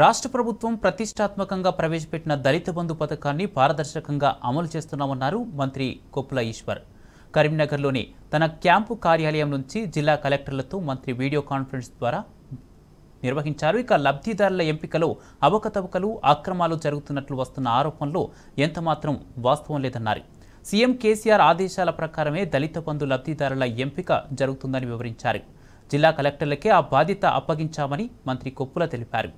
రాష్ట్ర ప్రభుత్వం ప్రతిష్టాత్మకంగా ప్రవేశపెట్టిన దళిత బంధు పథకాన్ని పారదర్శకంగా అమలు చేస్తున్నామన్నారు మంత్రి కొప్పుల ఈశ్వర్ కరీంనగర్లోని తన క్యాంపు కార్యాలయం నుంచి జిల్లా కలెక్టర్లతో మంత్రి వీడియో కాన్ఫరెన్స్ ద్వారా నిర్వహించారు ఇక లబ్ధిదారుల ఎంపికలో అవకతవకలు అక్రమాలు జరుగుతున్నట్లు వస్తున్న ఆరోపణలు ఎంతమాత్రం వాస్తవం లేదన్నారు సీఎం కేసీఆర్ ఆదేశాల ప్రకారమే దళిత బంధు లబ్ధిదారుల ఎంపిక జరుగుతుందని వివరించారు జిల్లా కలెక్టర్లకే ఆ బాధ్యత అప్పగించామని మంత్రి కొప్పుల తెలిపారు